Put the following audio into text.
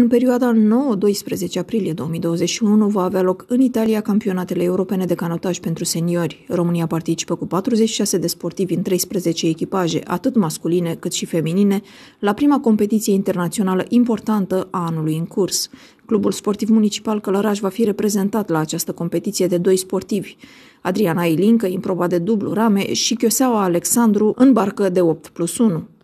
În perioada 9-12 aprilie 2021 va avea loc în Italia campionatele europene de canotaj pentru seniori. România participă cu 46 de sportivi în 13 echipaje, atât masculine cât și feminine, la prima competiție internațională importantă a anului în curs. Clubul Sportiv Municipal Călăraș va fi reprezentat la această competiție de doi sportivi. Adriana Ilincă, în proba de dublu rame, și Chioseaua Alexandru în barcă de 8 plus 1.